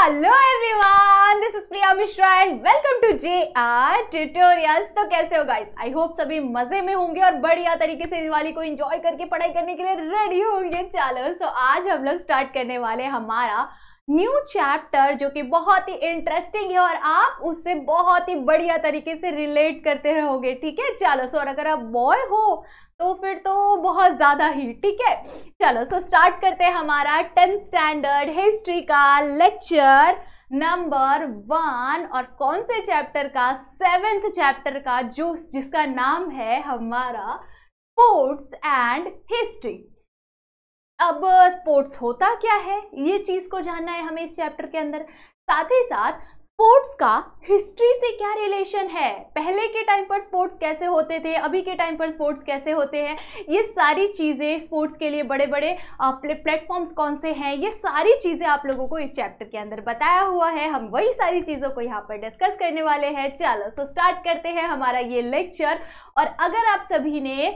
Hello everyone this is Priya Mishra and welcome to J R tutorials तो कैसे हो guys I hope सभी मजे में होंगे और बढ़िया तरीके से दिवाली को एंजॉय करके पढ़ाई करने के लिए रेडी होंगे चलो सो so, आज हम लोग स्टार्ट करने वाले हमारा न्यू चैप्टर जो कि बहुत ही इंटरेस्टिंग है और आप उससे बहुत ही बढ़िया तरीके से रिलेट करते रहोगे ठीक है चलो सो और अगर आप बॉय हो तो फिर तो बहुत ज़्यादा ही ठीक है चलो सो स्टार्ट करते हैं हमारा टेंथ स्टैंडर्ड हिस्ट्री का लेक्चर नंबर वन और कौन से चैप्टर का सेवेंथ चैप्टर का जो जिसका नाम है हमारा स्पोर्ट्स एंड हिस्ट्री अब स्पोर्ट्स होता क्या है ये चीज़ को जानना है हमें इस चैप्टर के अंदर साथ ही साथ स्पोर्ट्स का हिस्ट्री से क्या रिलेशन है पहले के टाइम पर स्पोर्ट्स कैसे होते थे अभी के टाइम पर स्पोर्ट्स कैसे होते हैं ये सारी चीज़ें स्पोर्ट्स के लिए बड़े बड़े प्लेटफॉर्म्स कौन से हैं ये सारी चीज़ें आप लोगों को इस चैप्टर के अंदर बताया हुआ है हम वही सारी चीज़ों को यहाँ पर डिस्कस करने वाले हैं चलो सो स्टार्ट करते हैं हमारा ये लेक्चर और अगर आप सभी ने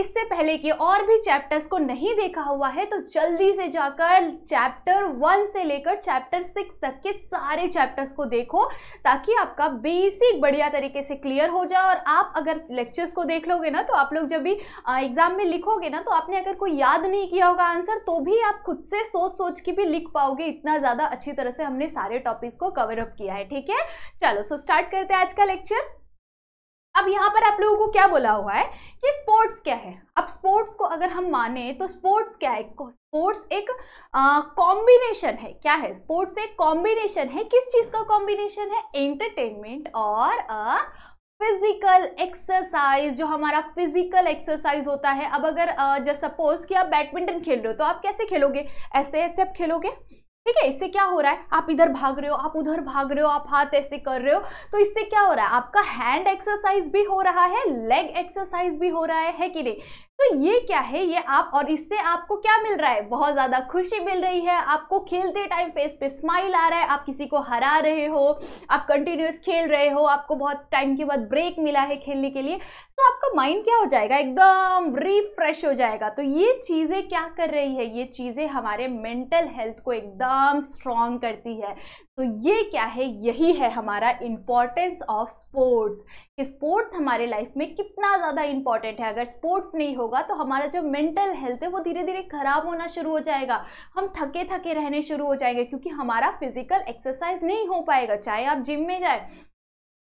इससे पहले के और भी चैप्टर्स को नहीं देखा हुआ है तो जल्दी से जाकर चैप्टर वन से लेकर चैप्टर सिक्स तक के सारे चैप्टर्स को देखो ताकि आपका बेसिक बढ़िया तरीके से क्लियर हो जाए और आप अगर लेक्चर्स को देख लोगे ना तो आप लोग जब भी एग्जाम में लिखोगे ना तो आपने अगर कोई याद नहीं किया होगा आंसर तो भी आप खुद से सोच सोच के भी लिख पाओगे इतना ज़्यादा अच्छी तरह से हमने सारे टॉपिक्स को कवर अप किया है ठीक है चलो सो स्टार्ट करते हैं आज का लेक्चर अब यहाँ पर आप लोगों को क्या बोला हुआ है कि स्पोर्ट्स क्या है अब स्पोर्ट्स को अगर हम माने तो स्पोर्ट्स क्या है स्पोर्ट्स एक कॉम्बिनेशन है क्या है स्पोर्ट्स एक कॉम्बिनेशन है किस चीज़ का कॉम्बिनेशन है एंटरटेनमेंट और अ फिजिकल एक्सरसाइज जो हमारा फिजिकल एक्सरसाइज होता है अब अगर जस्ट सपोज कि आप बैडमिंटन खेल रहे हो तो आप कैसे खेलोगे ऐसे ऐसे आप खेलोगे ठीक है इससे क्या हो रहा है आप इधर भाग रहे हो आप उधर भाग रहे हो आप हाथ ऐसे कर रहे हो तो इससे क्या हो रहा है आपका हैंड एक्सरसाइज भी हो रहा है लेग एक्सरसाइज भी हो रहा है, है कि नहीं तो ये क्या है ये आप और इससे आपको क्या मिल रहा है बहुत ज़्यादा खुशी मिल रही है आपको खेलते टाइम फेस पे स्माइल आ रहा है आप किसी को हरा रहे हो आप कंटिन्यूस खेल रहे हो आपको बहुत टाइम के बाद ब्रेक मिला है खेलने के लिए तो आपका माइंड क्या हो जाएगा एकदम रिफ्रेश हो जाएगा तो ये चीज़ें क्या कर रही है ये चीज़ें हमारे मेंटल हेल्थ को एकदम स्ट्रांग करती है तो ये क्या है यही है हमारा इम्पॉर्टेंस ऑफ स्पोर्ट्स कि स्पोर्ट्स हमारे लाइफ में कितना ज़्यादा इम्पॉर्टेंट है अगर स्पोर्ट्स नहीं होगा तो हमारा जो मेंटल हेल्थ है वो धीरे धीरे खराब होना शुरू हो जाएगा हम थके थके रहने शुरू हो जाएंगे क्योंकि हमारा फिजिकल एक्सरसाइज नहीं हो पाएगा चाहे आप जिम में जाए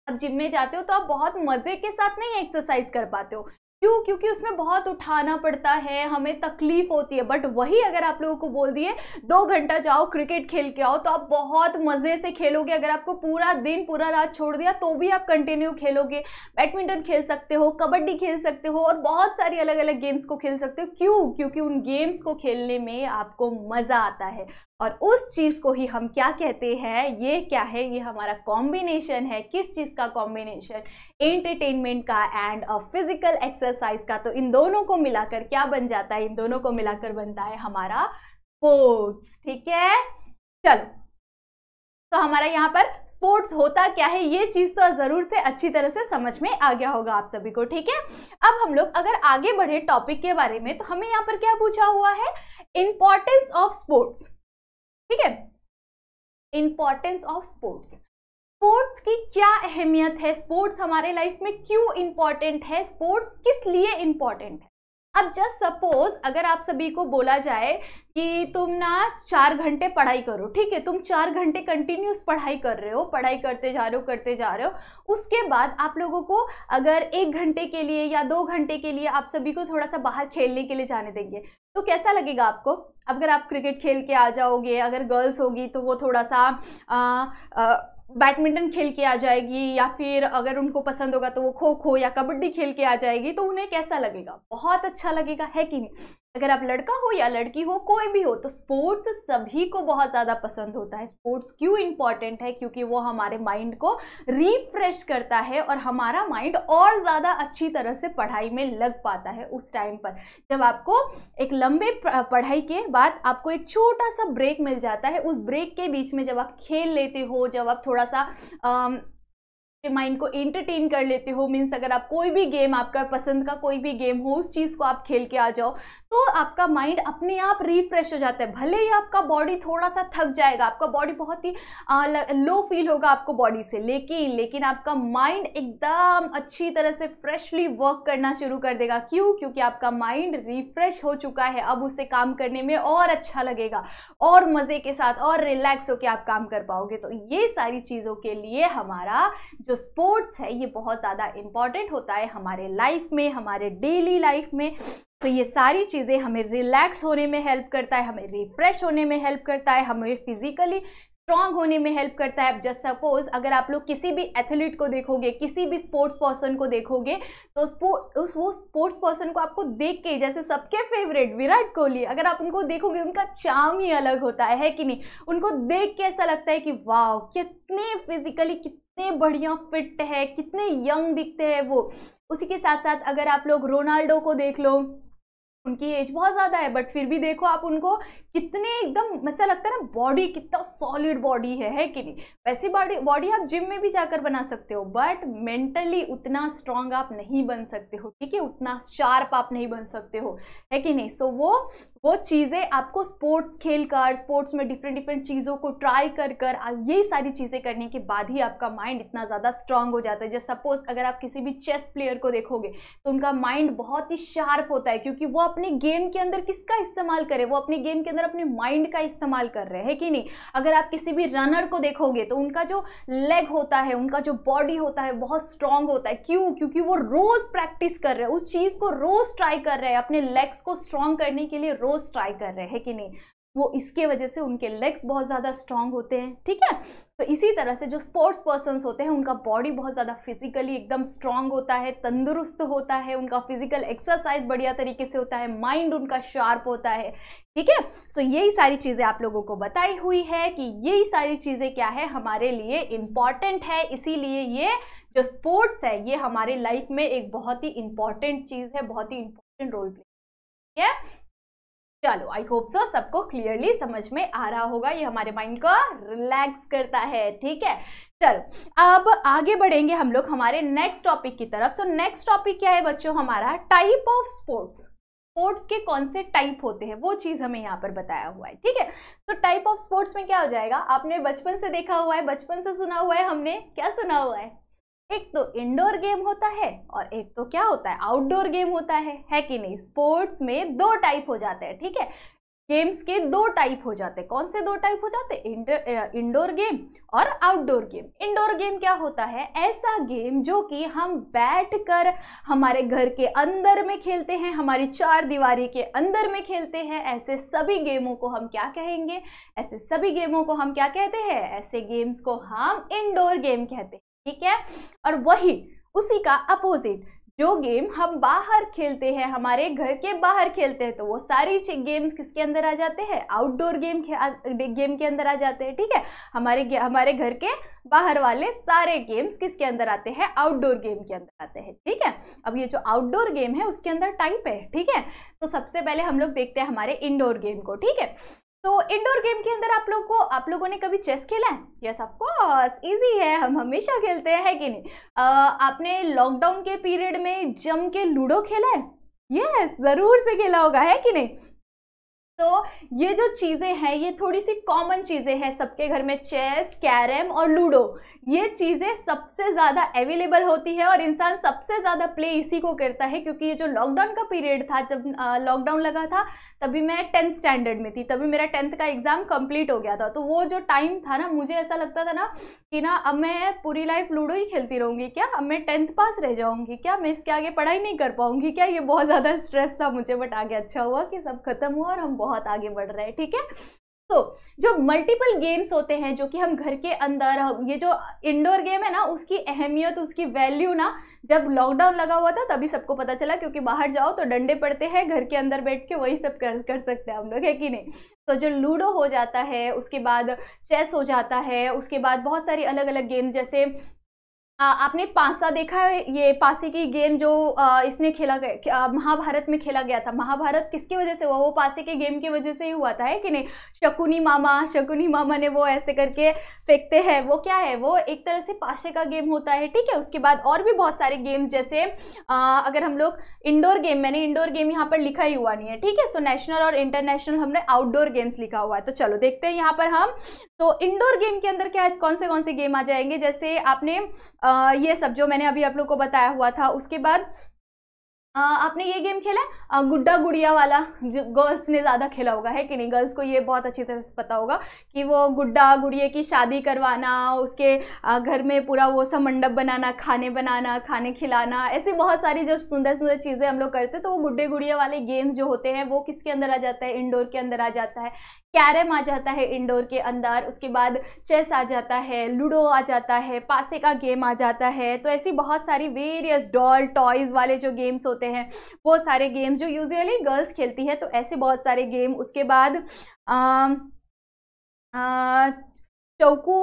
आप जिम में जाते हो तो आप बहुत मज़े के साथ नहीं एक्सरसाइज कर पाते हो क्यों क्योंकि उसमें बहुत उठाना पड़ता है हमें तकलीफ होती है बट वही अगर आप लोगों को बोल दिए दो घंटा जाओ क्रिकेट खेल के आओ तो आप बहुत मज़े से खेलोगे अगर आपको पूरा दिन पूरा रात छोड़ दिया तो भी आप कंटिन्यू खेलोगे बैडमिंटन खेल सकते हो कबड्डी खेल सकते हो और बहुत सारी अलग अलग गेम्स को खेल सकते हो क्यों क्योंकि उन गेम्स को खेलने में आपको मज़ा आता है और उस चीज़ को ही हम क्या कहते हैं ये क्या है ये हमारा कॉम्बिनेशन है किस चीज़ का कॉम्बिनेशन एंटरटेनमेंट का एंड अ फिजिकल एक्सरसाइज का तो इन दोनों को मिलाकर क्या बन जाता है इन दोनों को मिलाकर बनता है हमारा स्पोर्ट्स ठीक है चलो तो हमारा यहाँ पर स्पोर्ट्स होता क्या है ये चीज़ तो ज़रूर से अच्छी तरह से समझ में आ गया होगा आप सभी को ठीक है अब हम लोग अगर आगे बढ़े टॉपिक के बारे में तो हमें यहाँ पर क्या पूछा हुआ है इम्पॉर्टेंस ऑफ स्पोर्ट्स ठीक है इंपॉर्टेंस ऑफ स्पोर्ट्स स्पोर्ट्स की क्या अहमियत है स्पोर्ट्स हमारे लाइफ में क्यों इंपॉर्टेंट है स्पोर्ट्स किस लिए इंपॉर्टेंट है अब जस्ट सपोज अगर आप सभी को बोला जाए कि तुम ना चार घंटे पढ़ाई करो ठीक है तुम चार घंटे कंटिन्यूस पढ़ाई कर रहे हो पढ़ाई करते जा रहे हो करते जा रहे हो उसके बाद आप लोगों को अगर एक घंटे के लिए या दो घंटे के लिए आप सभी को थोड़ा सा बाहर खेलने के लिए जाने देंगे तो कैसा लगेगा आपको अगर आप क्रिकेट खेल के आ जाओगे अगर गर्ल्स होगी तो वो थोड़ा सा आ, आ, बैडमिंटन खेल के आ जाएगी या फिर अगर उनको पसंद होगा तो वो खो खो या कबड्डी खेल के आ जाएगी तो उन्हें कैसा लगेगा बहुत अच्छा लगेगा है कि नहीं अगर आप लड़का हो या लड़की हो कोई भी हो तो स्पोर्ट्स सभी को बहुत ज़्यादा पसंद होता है स्पोर्ट्स क्यों इम्पॉर्टेंट है क्योंकि वो हमारे माइंड को रिफ्रेश करता है और हमारा माइंड और ज़्यादा अच्छी तरह से पढ़ाई में लग पाता है उस टाइम पर जब आपको एक लंबे पढ़ाई के बाद आपको एक छोटा सा ब्रेक मिल जाता है उस ब्रेक के बीच में जब आप खेल लेते हो जब आप थोड़ा सा माइंड को एंटरटेन कर लेते हो मीन्स अगर आप कोई भी गेम आपका पसंद का कोई भी गेम हो उस चीज़ को आप खेल के आ जाओ तो आपका माइंड अपने आप रिफ्रेश हो जाता है भले ही आपका बॉडी थोड़ा सा थक जाएगा आपका बॉडी बहुत ही लो फील होगा आपको बॉडी से लेकिन लेकिन आपका माइंड एकदम अच्छी तरह से फ्रेशली वर्क करना शुरू कर देगा क्यों क्योंकि आपका माइंड रिफ्रेश हो चुका है अब उसे काम करने में और अच्छा लगेगा और मज़े के साथ और रिलैक्स होकर आप काम कर पाओगे तो ये सारी चीज़ों के लिए हमारा जो जो तो स्पोर्ट्स है ये बहुत ज़्यादा इम्पॉर्टेंट होता है हमारे लाइफ में हमारे डेली लाइफ में तो ये सारी चीज़ें हमें रिलैक्स होने में हेल्प करता है हमें रिफ्रेश होने में हेल्प करता है हमें फिजिकली स्ट्रांग होने में हेल्प करता है जस्ट सपोज अगर आप लोग किसी भी एथलीट को देखोगे किसी भी स्पोर्ट्स पर्सन को देखोगे तो स्पोर्ट्स वो स्पोर्ट्स पर्सन को आपको देख के जैसे सबके फेवरेट विराट कोहली अगर आप उनको देखोगे उनका चाम ही अलग होता है कि नहीं उनको देख के ऐसा लगता है कि वाह कितने फिजिकली कितने बढ़िया फिट है कितने यंग दिखते हैं वो उसी के साथ साथ अगर आप लोग रोनाल्डो को देख लो उनकी एज बहुत ज़्यादा है बट फिर भी देखो आप उनको कितने एकदम ऐसा लगता है ना बॉडी कितना सॉलिड बॉडी है है कि नहीं वैसी बॉडी बॉडी आप जिम में भी जाकर बना सकते हो बट मेंटली उतना स्ट्रांग आप नहीं बन सकते हो ठीक है उतना शार्प आप नहीं बन सकते हो है कि नहीं सो so, वो वो चीज़ें आपको स्पोर्ट्स खेल कर स्पोर्ट्स में डिफरेंट डिफरेंट चीज़ों को ट्राई कर कर यही सारी चीज़ें करने के बाद ही आपका माइंड इतना ज़्यादा स्ट्रांग हो जाता है जैसे सपोज अगर आप किसी भी चेस प्लेयर को देखोगे तो उनका माइंड बहुत ही शार्प होता है क्योंकि वो अपने गेम के अंदर किसका इस्तेमाल करे वो अपने गेम के अंदर अंदर अपने माइंड का इस्तेमाल कर रहे हैं कि नहीं अगर आप किसी भी रनर को देखोगे तो उनका जो लेग होता है उनका जो बॉडी होता है बहुत स्ट्रांग होता है क्यों क्योंकि वो रोज़ प्रैक्टिस कर रहे हैं उस चीज़ को रोज़ ट्राई कर रहे हैं अपने लेग्स को स्ट्रांग करने के लिए रोज़ ट्राई कर रहे हैं कि नहीं वो इसके वजह से उनके लेग्स बहुत ज़्यादा स्ट्रांग होते हैं ठीक है तो इसी तरह से जो स्पोर्ट्स पर्सन होते हैं उनका बॉडी बहुत ज़्यादा फिजिकली एकदम स्ट्रांग होता है तंदुरुस्त होता है उनका फिजिकल एक्सरसाइज बढ़िया तरीके से होता है माइंड उनका शार्प होता है ठीक है सो यही सारी चीज़ें आप लोगों को बताई हुई है कि यही सारी चीज़ें क्या है हमारे लिए इम्पॉर्टेंट है इसीलिए ये जो स्पोर्ट्स है ये हमारे लाइफ में एक बहुत ही इम्पॉर्टेंट चीज़ है बहुत ही इंपॉर्टेंट रोल प्ले ठीक है चलो आई होप सो सबको क्लियरली समझ में आ रहा होगा ये हमारे माइंड को रिलैक्स करता है ठीक है चलो अब आगे बढ़ेंगे हम लोग हमारे नेक्स्ट टॉपिक की तरफ सो नेक्स्ट टॉपिक क्या है बच्चों हमारा टाइप ऑफ स्पोर्ट्स स्पोर्ट्स के कौन से टाइप होते हैं वो चीज़ हमें यहाँ पर बताया हुआ है ठीक है तो टाइप ऑफ स्पोर्ट्स में क्या हो जाएगा आपने बचपन से देखा हुआ है बचपन से सुना हुआ है हमने क्या सुना हुआ है एक तो इंडोर गेम होता है और एक तो क्या होता है आउटडोर गेम होता है है कि नहीं स्पोर्ट्स में दो टाइप हो जाते हैं ठीक है गेम्स के दो टाइप हो जाते हैं कौन से दो टाइप हो जाते हैं इंडोर गेम और आउटडोर गेम इंडोर गेम क्या होता है ऐसा गेम जो कि हम बैठ कर हमारे घर के अंदर में खेलते हैं हमारी चार दीवारी के अंदर में खेलते हैं ऐसे सभी गेमों को हम क्या कहेंगे ऐसे सभी गेमों को हम क्या कहते हैं ऐसे गेम्स को हम इंडोर गेम कहते हैं ठीक है और वही उसी का अपोजिट जो गेम हम बाहर खेलते हैं हमारे घर के बाहर खेलते हैं तो वो सारी गेम्स किसके अंदर आ जाते हैं आउटडोर गेम गेम के अंदर आ जाते हैं ठीक है हमारे हमारे घर के बाहर वाले सारे गेम्स किसके अंदर आते हैं आउटडोर गेम के अंदर आते हैं ठीक है अब ये जो आउटडोर गेम है उसके अंदर टाइप है ठीक है तो सबसे पहले हम लोग देखते हैं हमारे इनडोर गेम को ठीक है तो इंडोर गेम के अंदर आप लोग को आप लोगों ने कभी चेस खेला है यस ऑफ कोर्स इजी है हम हमेशा खेलते हैं है कि नहीं आ, आपने लॉकडाउन के पीरियड में जम के लूडो खेला है यस yes, ज़रूर से खेला होगा है कि नहीं तो ये जो चीज़ें हैं ये थोड़ी सी कॉमन चीज़ें हैं सबके घर में चेस कैरम और लूडो ये चीज़ें सबसे ज़्यादा अवेलेबल होती है और इंसान सबसे ज़्यादा प्ले इसी को करता है क्योंकि ये जो लॉकडाउन का पीरियड था जब लॉकडाउन लगा था तभी मैं टेंथ स्टैंडर्ड में थी तभी मेरा टेंथ का एग्ज़ाम कंप्लीट हो गया था तो वो जो टाइम था ना मुझे ऐसा लगता था ना कि ना अब मैं पूरी लाइफ लूडो ही खेलती रहूँगी क्या अब मैं टेंथ पास रह जाऊँगी क्या मैं इसके आगे पढ़ाई नहीं कर पाऊँगी क्या ये बहुत ज़्यादा स्ट्रेस था मुझे बट आगे अच्छा हुआ कि सब खत्म हुआ और हम बहुत आगे बढ़ रहा है ठीक है तो जो मल्टीपल गेम्स होते हैं जो कि हम घर के अंदर ये जो इंडोर गेम है ना उसकी अहमियत उसकी वैल्यू ना जब लॉकडाउन लगा हुआ था तभी सबको पता चला क्योंकि बाहर जाओ तो डंडे पड़ते हैं घर के अंदर बैठ के वही सब कर कर सकते हैं हम लोग है कि नहीं तो जो लूडो हो जाता है उसके बाद चेस हो जाता है उसके बाद बहुत सारी अलग अलग गेम जैसे आपने पासा देखा है ये पासी की गेम जो इसने खेला गया महाभारत में खेला गया था महाभारत किसकी वजह से हुआ वो पासी के गेम की वजह से ही हुआ था है कि नहीं शकुनी मामा शकुनी मामा ने वो ऐसे करके फेंकते हैं वो क्या है वो एक तरह से पासे का गेम होता है ठीक है उसके बाद और भी बहुत सारे गेम्स जैसे आ, अगर हम लोग इंडोर गेम मैंने इंडोर गेम यहाँ पर लिखा ही हुआ नहीं है ठीक है सो नेशनल और इंटरनेशनल हमने आउटडोर गेम्स लिखा हुआ है तो चलो देखते हैं यहाँ पर हम तो इंडोर गेम के अंदर क्या कौन से कौन से गेम आ जाएंगे जैसे आपने आ, ये सब जो मैंने अभी आप लोग को बताया हुआ था उसके बाद आ, आपने ये गेम खेला है गुड्डा गुड़िया वाला गर्ल्स ने ज़्यादा खेला होगा है कि नहीं गर्ल्स को ये बहुत अच्छी तरह से पता होगा कि वो गुड्डा गुड़िया की शादी करवाना उसके आ, घर में पूरा वो सब मंडप बनाना खाने बनाना खाने खिलाना ऐसी बहुत सारी जो सुंदर सुंदर चीज़ें हम लोग करते हैं तो वो गुड्डे गुड़िया वाले गेम्स जो होते हैं वो किसके अंदर आ जाता है इंडोर के अंदर आ जाता है कैरम आ जाता है इंडोर के अंदर उसके बाद चेस आ जाता है लूडो आ जाता है पासे का गेम आ जाता है तो ऐसी बहुत सारी वेरियस डॉल टॉयज़ वाले जो गेम्स होते हैं वो सारे गेम्स जो यूजुअली गर्ल्स खेलती है तो ऐसे बहुत सारे गेम उसके बाद चौकू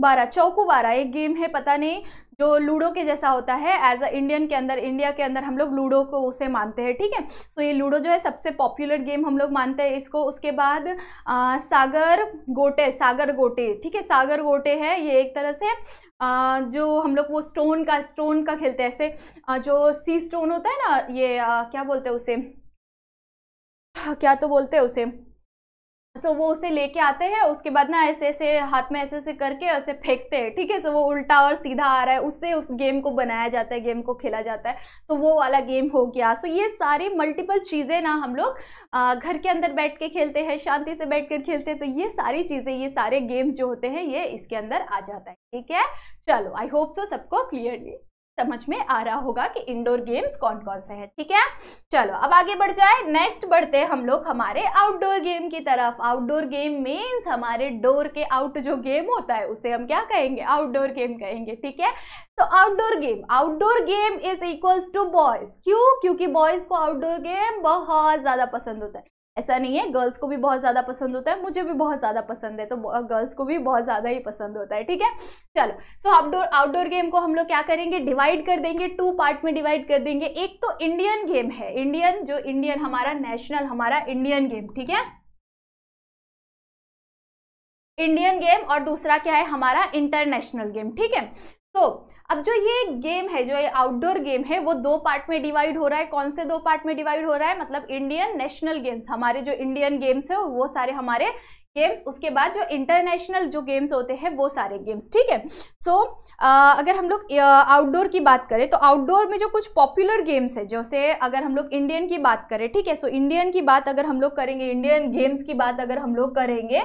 बारह चौकू बारह एक गेम है पता नहीं जो लूडो के जैसा होता है एज अ इंडियन के अंदर इंडिया के अंदर हम लोग लूडो को उसे मानते हैं ठीक है सो so, ये लूडो जो है सबसे पॉपुलर गेम हम लोग मानते हैं इसको उसके बाद आ, सागर गोटे सागर गोटे ठीक है सागर गोटे है ये एक तरह से आ, जो हम लोग वो स्टोन का स्टोन का खेलते हैं ऐसे जो सी स्टोन होता है ना ये आ, क्या बोलते हैं उसे क्या तो बोलते हैं उसे सो वो उसे लेके आते हैं उसके बाद ना ऐसे ऐसे हाथ में ऐसे ऐसे करके उसे फेंकते हैं ठीक है सो वो उल्टा और सीधा आ रहा है उससे उस गेम को बनाया जाता है गेम को खेला जाता है सो वो वाला गेम हो गया सो ये सारे मल्टीपल चीज़ें ना हम लोग घर के अंदर बैठ के खेलते हैं शांति से बैठ कर खेलते हैं तो ये सारी चीज़ें ये सारे गेम्स जो होते हैं ये इसके अंदर आ जाता है ठीक है चलो आई होप सो सबको क्लियरली समझ में आ रहा होगा कि इंडोर गेम्स कौन कौन से हैं ठीक है चलो अब आगे बढ़ जाए नेक्स्ट बढ़ते हम लोग हमारे आउटडोर गेम की तरफ आउटडोर गेम मीन्स हमारे डोर के आउट जो गेम होता है उसे हम क्या कहेंगे आउटडोर गेम कहेंगे ठीक है तो outdoor game outdoor game is equals to boys क्यों क्योंकि बॉयज को आउटडोर गेम बहुत ज़्यादा पसंद होता है ऐसा नहीं है गर्ल्स को भी बहुत ज़्यादा पसंद होता है मुझे भी बहुत ज़्यादा पसंद है तो गर्ल्स को भी बहुत ज़्यादा ही पसंद होता है ठीक है चलो सो आउटडोर आउटडोर गेम को हम लोग क्या करेंगे डिवाइड कर देंगे टू पार्ट में डिवाइड कर देंगे एक तो इंडियन गेम है इंडियन जो इंडियन हमारा नेशनल हमारा इंडियन गेम ठीक है इंडियन गेम और दूसरा क्या है हमारा इंटरनेशनल गेम ठीक है तो so, अब जो ये गेम है जो ये आउटडोर गेम है वो दो पार्ट में डिवाइड हो रहा है कौन से दो पार्ट में डिवाइड हो रहा है मतलब इंडियन नेशनल गेम्स हमारे जो इंडियन गेम्स है वो सारे हमारे गेम्स उसके बाद जो इंटरनेशनल जो गेम्स होते हैं वो सारे गेम्स ठीक है सो अगर हम लोग आउटडोर की बात करें तो आउटडोर में जो कुछ पॉपुलर गेम्स है जैसे अगर हम लोग इंडियन की बात करें ठीक है सो इंडियन की बात अगर हम लोग करेंगे इंडियन गेम्स की बात अगर हम लोग करेंगे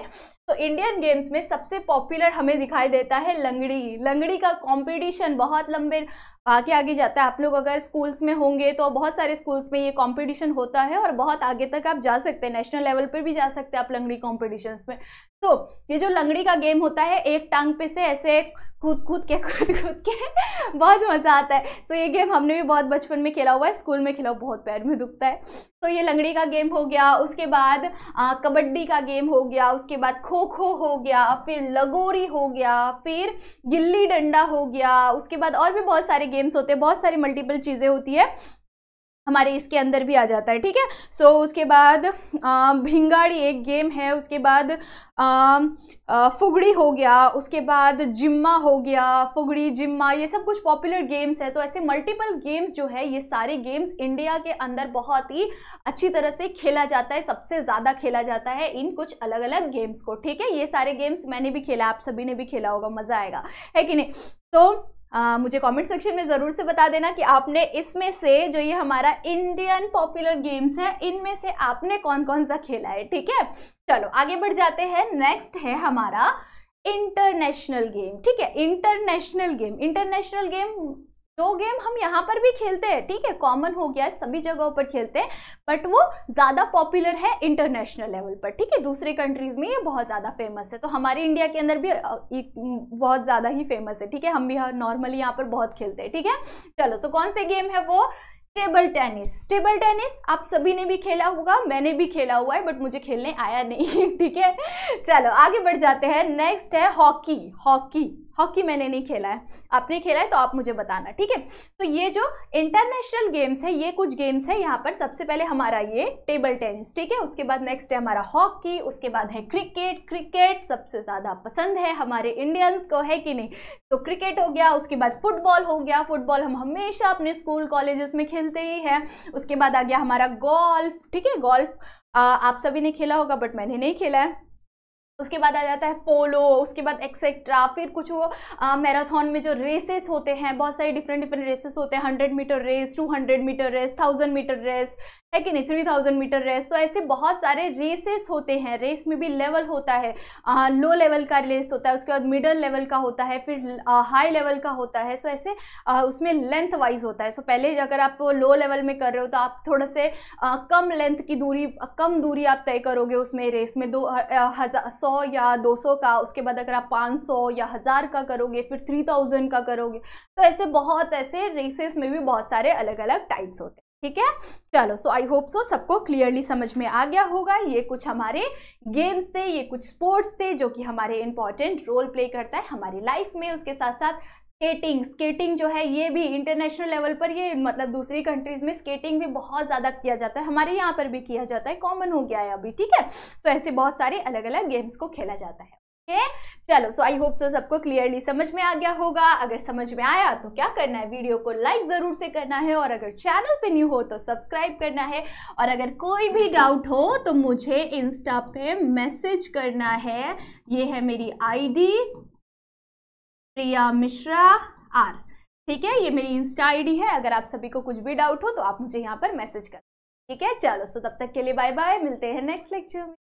तो इंडियन गेम्स में सबसे पॉपुलर हमें दिखाई देता है लंगड़ी लंगड़ी का कंपटीशन बहुत लंबे आगे आगे जाता है आप लोग अगर स्कूल्स में होंगे तो बहुत सारे स्कूल्स में ये कंपटीशन होता है और बहुत आगे तक आप जा सकते हैं नेशनल लेवल पर भी जा सकते हैं आप लंगड़ी कॉम्पिटिशन में तो ये जो लंगड़ी का गेम होता है एक टांग पे से ऐसे कूद कूद के कूद कूद के बहुत मज़ा आता है सो तो ये गेम हमने भी बहुत बचपन में खेला हुआ है स्कूल में खेला बहुत पैर में दुखता है तो ये लंगड़ी का गेम हो गया उसके बाद कबड्डी का गेम हो गया उसके बाद खो खो हो गया फिर लगोरी हो गया फिर गिल्ली डंडा हो गया उसके बाद और भी बहुत सारे गेम्स होते हैं बहुत सारी मल्टीपल चीज़ें होती है हमारे इसके अंदर भी आ जाता है ठीक है सो so, उसके बाद भिंगाड़ी एक गेम है उसके बाद फुगड़ी हो गया उसके बाद जिम्मा हो गया फुगड़ी जिम्मा ये सब कुछ पॉपुलर गेम्स है तो ऐसे मल्टीपल गेम्स जो है ये सारे गेम्स इंडिया के अंदर बहुत ही अच्छी तरह से खेला जाता है सबसे ज़्यादा खेला जाता है इन कुछ अलग अलग गेम्स को ठीक है ये सारे गेम्स मैंने भी खेला आप सभी ने भी खेला होगा मज़ा आएगा है कि नहीं तो आ, मुझे कमेंट सेक्शन में ज़रूर से बता देना कि आपने इसमें से जो ये हमारा इंडियन पॉपुलर गेम्स है इनमें से आपने कौन कौन सा खेला है ठीक है चलो आगे बढ़ जाते हैं नेक्स्ट है हमारा इंटरनेशनल गेम ठीक है इंटरनेशनल गेम इंटरनेशनल गेम दो गेम हम यहाँ पर भी खेलते हैं ठीक है कॉमन हो गया है सभी जगहों पर खेलते हैं बट वो ज़्यादा पॉपुलर है इंटरनेशनल लेवल पर ठीक है दूसरे कंट्रीज़ में ये बहुत ज़्यादा फेमस है तो हमारे इंडिया के अंदर भी बहुत ज़्यादा ही फेमस है ठीक है हम भी नॉर्मली यहाँ पर बहुत खेलते हैं ठीक है चलो सो तो कौन से गेम है वो टेबल टेनिस टेबल टेनिस आप सभी ने भी खेला होगा मैंने भी खेला हुआ है बट मुझे खेलने आया नहीं ठीक है चलो आगे बढ़ जाते हैं नेक्स्ट है हॉकी हॉकी हॉकी मैंने नहीं खेला है आपने खेला है तो आप मुझे बताना ठीक है तो ये जो इंटरनेशनल गेम्स है ये कुछ गेम्स है यहाँ पर सबसे पहले हमारा ये टेबल टेनिस ठीक है उसके बाद नेक्स्ट है हमारा हॉकी उसके बाद है क्रिकेट क्रिकेट सबसे ज़्यादा पसंद है हमारे इंडियंस को है कि नहीं तो क्रिकेट हो गया उसके बाद फुटबॉल हो गया फुटबॉल हम हमेशा अपने स्कूल कॉलेज में खेलते ही हैं उसके बाद आ गया हमारा गोल्फ ठीक है गोल्फ आप सभी ने खेला होगा बट मैंने नहीं खेला है उसके बाद आ जाता है पोलो उसके बाद एक्सेट्रा फिर कुछ वो मैराथन में जो रेसेस होते हैं बहुत सारे डिफरेंट डिफरेंट रेसेस होते हैं hundred metre race two hundred metre race thousand metre race है कि नहीं थ्री थाउजेंड मीटर रेस तो ऐसे बहुत सारे रेसेस होते हैं रेस में भी लेवल होता है आ, लो लेवल का रेस होता है उसके बाद मिडल लेवल का होता है फिर आ, हाई लेवल का होता है सो ऐसे आ, उसमें लेंथ वाइज होता है सो पहले अगर आप लो लेवल में कर रहे हो तो आप थोड़ा से आ, कम लेंथ की दूरी कम दूरी आप तय करोगे उसमें रेस में दो हज़ार सौ 100 या दो सौ का उसके बाद अगर आप पाँच सौ या हज़ार का करोगे फिर 3000 का करोगे तो ऐसे बहुत ऐसे रेसेस में भी बहुत सारे अलग अलग टाइप्स होते हैं ठीक है चलो सो आई होप सो सबको क्लियरली समझ में आ गया होगा ये कुछ हमारे गेम्स थे ये कुछ स्पोर्ट्स थे जो कि हमारे इंपॉर्टेंट रोल प्ले करता है हमारी लाइफ में उसके साथ साथ स्केटिंग स्केटिंग जो है ये भी इंटरनेशनल लेवल पर ये मतलब दूसरी कंट्रीज़ में स्केटिंग भी बहुत ज़्यादा किया जाता है हमारे यहाँ पर भी किया जाता है कॉमन हो गया है अभी ठीक है सो so, ऐसे बहुत सारे अलग अलग गेम्स को खेला जाता है ओके okay? चलो सो आई होप सो सबको क्लियरली समझ में आ गया होगा अगर समझ में आया तो क्या करना है वीडियो को लाइक ज़रूर से करना है और अगर चैनल पर न्यू हो तो सब्सक्राइब करना है और अगर कोई भी डाउट हो तो मुझे इंस्टा पे मैसेज करना है ये है मेरी आई प्रिया मिश्रा आर ठीक है ये मेरी इंस्टा आईडी है अगर आप सभी को कुछ भी डाउट हो तो आप मुझे यहाँ पर मैसेज कर ठीक है चलो सो तब तक के लिए बाय बाय मिलते हैं नेक्स्ट लेक्चर में